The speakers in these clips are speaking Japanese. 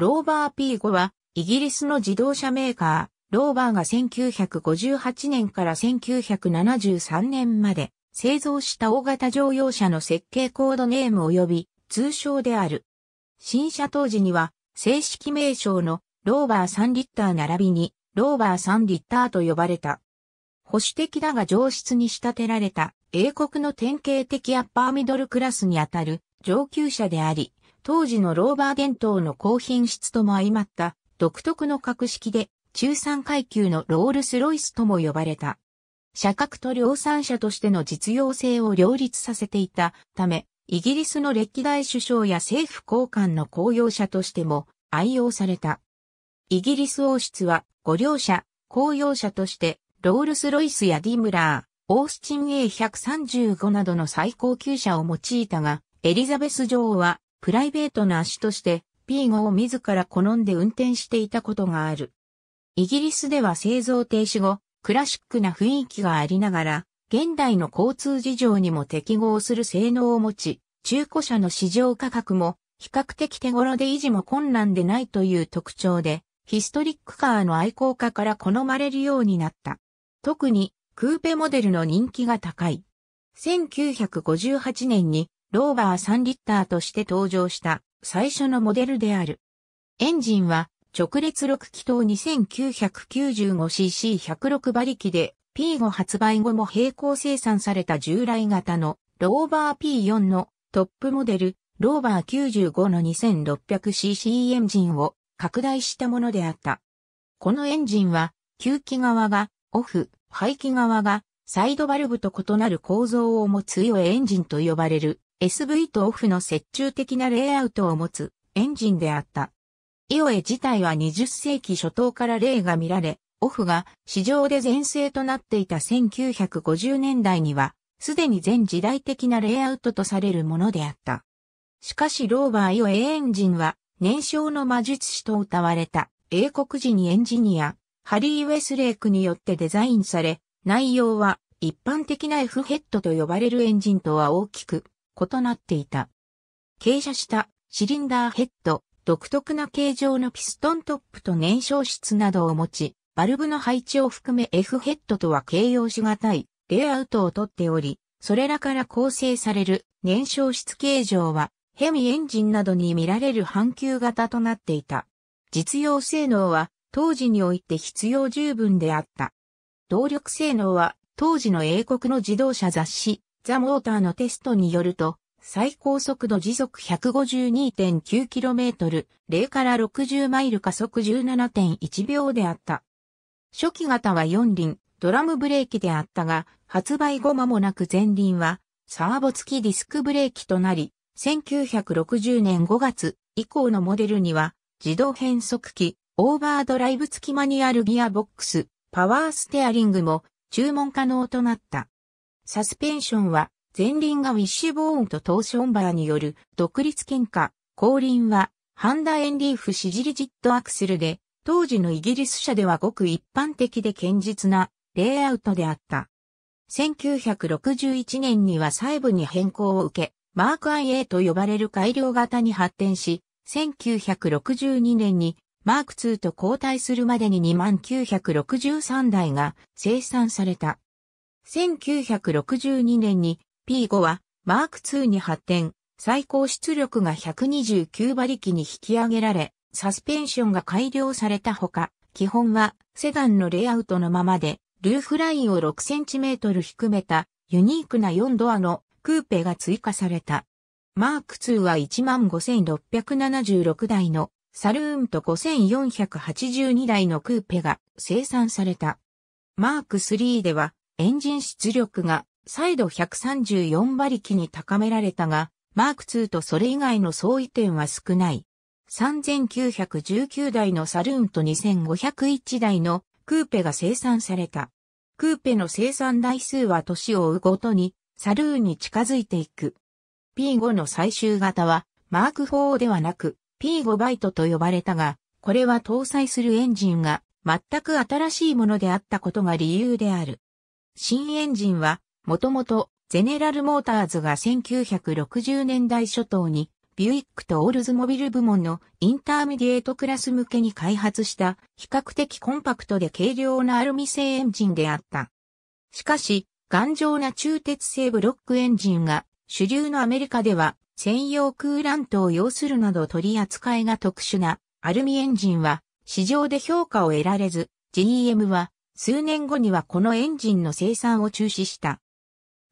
ローバー P5 は、イギリスの自動車メーカー、ローバーが1958年から1973年まで製造した大型乗用車の設計コードネーム及び通称である。新車当時には正式名称のローバー3リッター並びにローバー3リッターと呼ばれた。保守的だが上質に仕立てられた英国の典型的アッパーミドルクラスにあたる上級者であり、当時のローバー伝統の高品質とも相まった独特の格式で中産階級のロールスロイスとも呼ばれた。社格と量産者としての実用性を両立させていたため、イギリスの歴代首相や政府高官の公用車としても愛用された。イギリス王室は、ご両者、公用車として、ロールスロイスやディムラー、オースチン A135 などの最高級車を用いたが、エリザベス女王はプライベートな足として、ピーゴを自ら好んで運転していたことがある。イギリスでは製造停止後、クラシックな雰囲気がありながら、現代の交通事情にも適合する性能を持ち、中古車の市場価格も比較的手頃で維持も困難でないという特徴で、ヒストリックカーの愛好家から好まれるようになった。特に、クーペモデルの人気が高い。1958年にローバー3リッターとして登場した最初のモデルである。エンジンは直列6気筒 2995cc106 馬力で P5 発売後も並行生産された従来型のローバー P4 のトップモデルローバー95の 2600cc エンジンを拡大したものであった。このエンジンは、吸気側がオフ、排気側がサイドバルブと異なる構造を持ついエンジンと呼ばれる SV とオフの折衷的なレイアウトを持つエンジンであった。イオエ自体は20世紀初頭から例が見られ、オフが市場で前世となっていた1950年代には、すでに全時代的なレイアウトとされるものであった。しかしローバーイオエエンジンは、燃焼の魔術師と歌われた英国人エンジニア、ハリー・ウェスレイクによってデザインされ、内容は一般的な F ヘッドと呼ばれるエンジンとは大きく異なっていた。傾斜したシリンダーヘッド、独特な形状のピストントップと燃焼室などを持ち、バルブの配置を含め F ヘッドとは形容しがたいレイアウトをとっており、それらから構成される燃焼室形状はヘミエンジンなどに見られる半球型となっていた。実用性能は当時において必要十分であった。動力性能は当時の英国の自動車雑誌ザ・モーターのテストによると、最高速度時速 152.9km、0から60マイル加速17.1秒であった。初期型は4輪、ドラムブレーキであったが、発売後間もなく前輪は、サーボ付きディスクブレーキとなり、1960年5月以降のモデルには、自動変速機、オーバードライブ付きマニュアルギアボックス、パワーステアリングも注文可能となった。サスペンションは、前輪がウィッシュボーンとトーションバーによる独立喧嘩、後輪は、ハンダエンリーフシジリジットアクセルで、当時のイギリス車ではごく一般的で堅実なレイアウトであった。1961年には細部に変更を受け、マーク IA と呼ばれる改良型に発展し、1962年にマーク2と交代するまでに2963台が生産された。1962年に P5 はマーク2に発展、最高出力が129馬力に引き上げられ、サスペンションが改良されたほか、基本はセダンのレイアウトのままで、ルーフラインを 6cm 低めたユニークな4ドアのクーペが追加された。マーク2は15,676台のサルーンと5,482台のクーペが生産された。マーク3ではエンジン出力が再度134馬力に高められたが、マーク2とそれ以外の相違点は少ない。3919台のサルーンと2501台のクーペが生産された。クーペの生産台数は年を追うごとにサルーンに近づいていく。P5 の最終型はマーク4ではなく P5 バイトと呼ばれたが、これは搭載するエンジンが全く新しいものであったことが理由である。新エンジンは、もともと、ゼネラルモーターズが1960年代初頭に、ビュイックとオールズモビル部門のインターミディエートクラス向けに開発した比較的コンパクトで軽量なアルミ製エンジンであった。しかし、頑丈な中鉄製ブロックエンジンが主流のアメリカでは専用クーラントを要するなど取り扱いが特殊なアルミエンジンは市場で評価を得られず、GM は数年後にはこのエンジンの生産を中止した。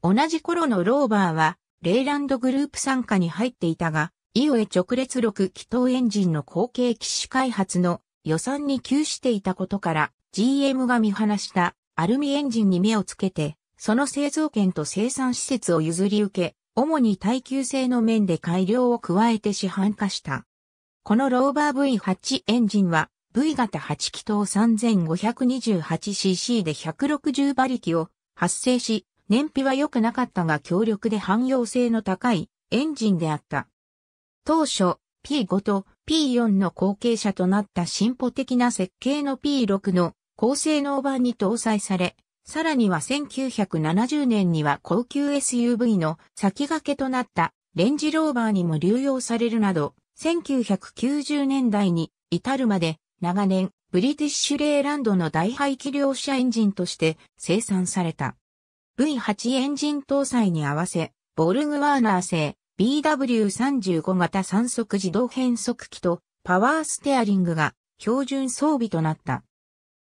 同じ頃のローバーは、レイランドグループ参加に入っていたが、イオエ直列6気筒エンジンの後継機種開発の予算に窮していたことから、GM が見放したアルミエンジンに目をつけて、その製造権と生産施設を譲り受け、主に耐久性の面で改良を加えて市販化した。このローバー V8 エンジンは V 型8気筒 3528cc で160馬力を発生し、燃費は良くなかったが強力で汎用性の高いエンジンであった。当初、P5 と P4 の後継者となった進歩的な設計の P6 の高性能版に搭載され、さらには1970年には高級 SUV の先駆けとなったレンジローバーにも流用されるなど、1990年代に至るまで長年、ブリティッシュレーランドの大排気量車エンジンとして生産された。V8 エンジン搭載に合わせ、ボルグワーナー製 BW35 型三速自動変速機とパワーステアリングが標準装備となった。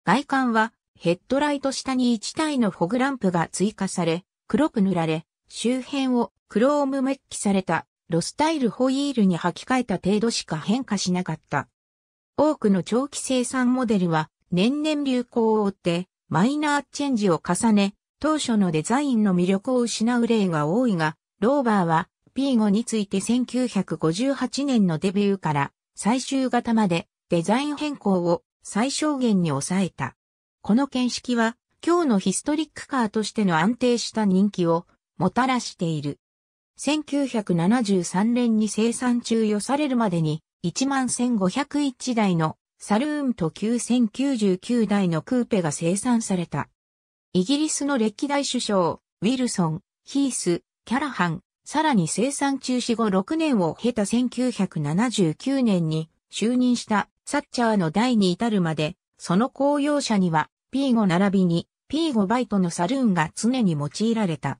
外観はヘッドライト下に1体のフォグランプが追加され、黒く塗られ、周辺をクロームメッキされたロスタイルホイールに履き替えた程度しか変化しなかった。多くの長期生産モデルは年々流行を追ってマイナーチェンジを重ね、当初のデザインの魅力を失う例が多いが、ローバーは P5 について1958年のデビューから最終型までデザイン変更を最小限に抑えた。この見識は今日のヒストリックカーとしての安定した人気をもたらしている。1973年に生産中予されるまでに11,501台のサルーンと9,099台のクーペが生産された。イギリスの歴代首相、ウィルソン、ヒース、キャラハン、さらに生産中止後6年を経た1979年に就任したサッチャーの代に至るまで、その公用車には P5 並びに P5 バイトのサルーンが常に用いられた。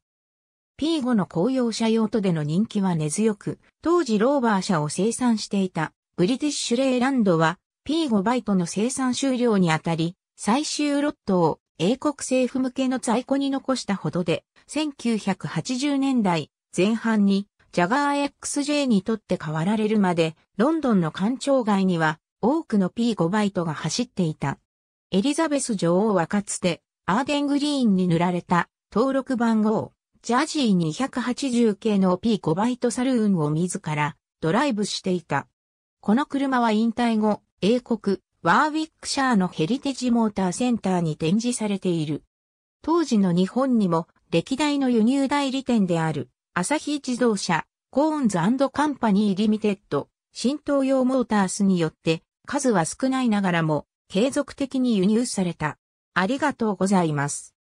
P5 の公用車用途での人気は根強く、当時ローバー車を生産していたブリティッシュレイランドは P5 バイトの生産終了にあたり、最終ロットを英国政府向けの在庫に残したほどで、1980年代前半にジャガー XJ にとって変わられるまで、ロンドンの官庁街には多くの P5 バイトが走っていた。エリザベス女王はかつてアーデングリーンに塗られた登録番号、ジャージー280系の P5 バイトサルーンを自らドライブしていた。この車は引退後、英国、ワーウィックシャーのヘリテージモーターセンターに展示されている。当時の日本にも歴代の輸入代理店である、朝日自動車、コーンズカンパニーリミテッド、新東洋モータースによって数は少ないながらも継続的に輸入された。ありがとうございます。